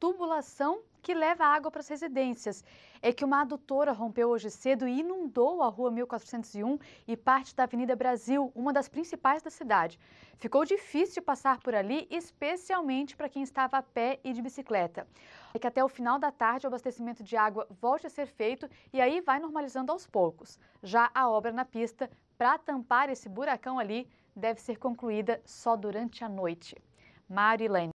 tubulação que leva água para as residências. É que uma adutora rompeu hoje cedo e inundou a rua 1401 e parte da Avenida Brasil, uma das principais da cidade. Ficou difícil passar por ali, especialmente para quem estava a pé e de bicicleta. É que até o final da tarde o abastecimento de água volte a ser feito e aí vai normalizando aos poucos. Já a obra na pista para tampar esse buracão ali deve ser concluída só durante a noite. Marilene